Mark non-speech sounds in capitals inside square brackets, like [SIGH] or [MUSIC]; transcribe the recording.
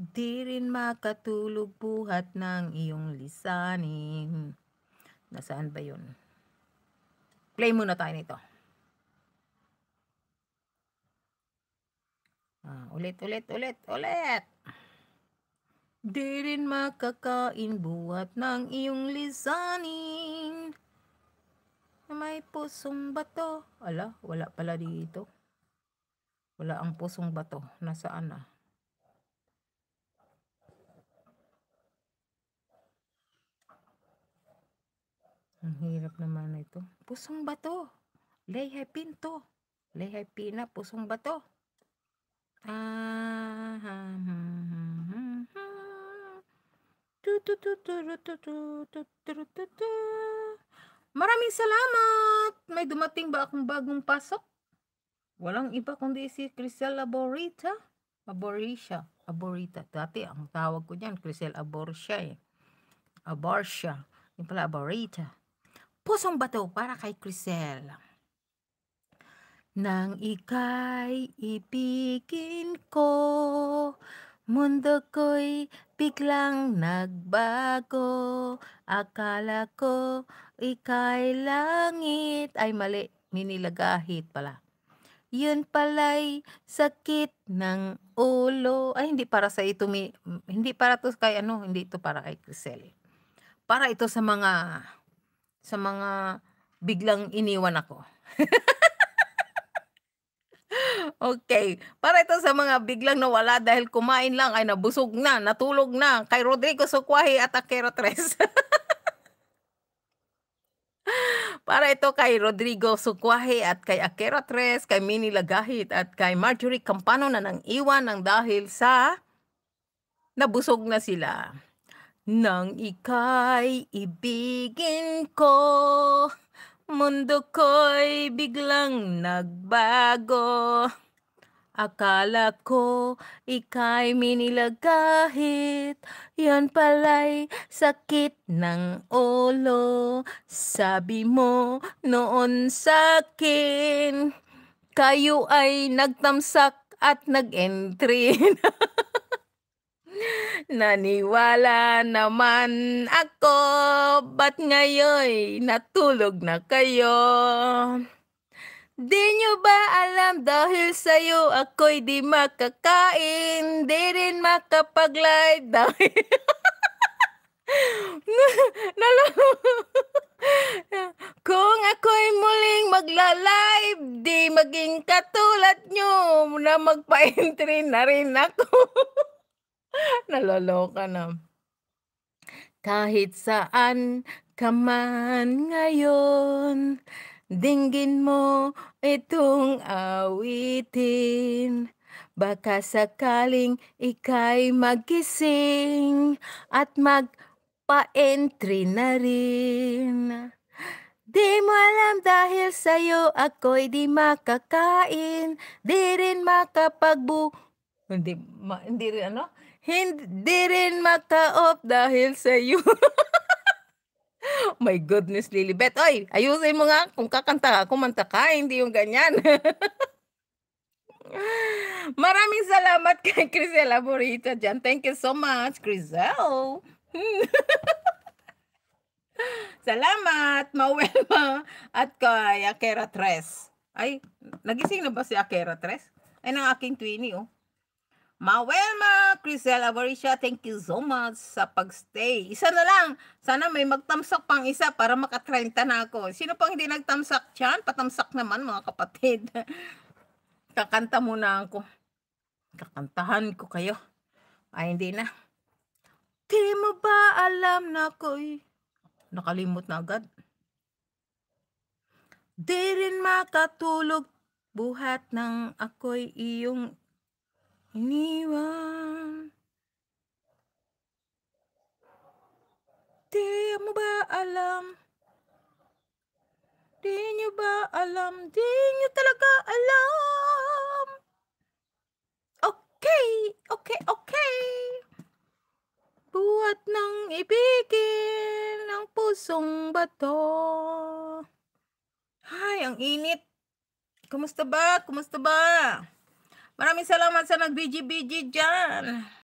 Di rin makatulog buhat ng iyong lisanin. Nasaan ba yun? Play muna tayo nito. Ah, ulit, ulit, ulit, ulit. Di rin makakain buhat ng iyong lisanin. May pusong bato. Ala, wala pala dito. Wala ang pusong bato. Nasaan ah? Ang hirap naman na ito. Pusong bato. Lehay pinto. Lehay pina. Pusong bato. Ah, ha, ha, ha, ha, ha. Maraming salamat! May dumating ba akong bagong pasok? Walang iba kundi si Crisel Aborita. Aborisha. Aborita. Dati ang tawag ko niyan, Crisel Aborsia eh. Aborsia. Yung pala, Aborita. Pusong bato para kay Crisel. Nang ikay ipikin ko, mundo ko'y biglang nagbago. Akala ko ikay langit. Ay mali, minilagahit pala. Yun pala'y sakit ng ulo. Ay, hindi para sa ito. Hindi para to kay ano, hindi ito para kay Crisel. Para ito sa mga sa mga biglang iniwan ako. [LAUGHS] okay. Para ito sa mga biglang nawala dahil kumain lang ay nabusog na, natulog na kay Rodrigo Sukwahi at Akero Tres. [LAUGHS] Para ito kay Rodrigo Sukwahi at kay Akero Tres, kay Mini Lagahit at kay Marjorie Campano na nang iwan ng dahil sa nabusog na sila. Nang ika'y ibigin ko, mundo ko'y biglang nagbago. Akala ko ika'y minilagahit, yon pala'y sakit ng ulo. Sabi mo noon sa'kin, kayo ay nagtamsak at nag-entry [LAUGHS] Naniwala naman ako, ba't ngayon natulog na kayo? Di nyo ba alam dahil sa'yo ako'y di makakain, di rin makapag-live [LAUGHS] dahil... [LAUGHS] Nalo... Kung ako'y muling magla-live, di maging katulad nyo na magpa-entry na rin ako. [LAUGHS] [LAUGHS] Naloloka na. Kahit saan ka man ngayon, dinggin mo itong awitin. Baka sakaling ika'y magising at magpa-entry na rin. Di mo alam dahil sa'yo ako'y di makakain, di rin makapagbu... Hindi, ma, hindi rin ano? Hindi rin makaop dahil sa iyo. [LAUGHS] My goodness, Lilibet. Oy, ayusin mo nga. Kung kakanta ka, kumanta ka. Hindi yung ganyan. [LAUGHS] Maraming salamat [LAUGHS] kay Crisel Laborita dyan. Thank you so much, Crisel. salamat, Mawelma at kay Akera Tres. Ay, nagising na ba si Akera Tres? Ay, ng aking twini, oh. Mawelma! Crisel Avaricia, thank you so much sa pagstay. Isa na lang. Sana may magtamsak pang isa para maka-30 na ako. Sino pang hindi nagtamsak dyan? Patamsak naman mga kapatid. [LAUGHS] Kakanta muna ako. Kakantahan ko kayo. Ay, hindi na. Di mo ba alam na ko'y nakalimot na agad? Di rin makatulog buhat ng ako'y iyong Iniwan. Di mo ba alam? Di nyo ba alam? Di nyo talaga alam. Okay, okay, okay. Buhat ng ibigin ng pusong bato. Hay, ang init. Kumusta ba? Kumusta ba? Maraming salamat sa nag-BGBG dyan.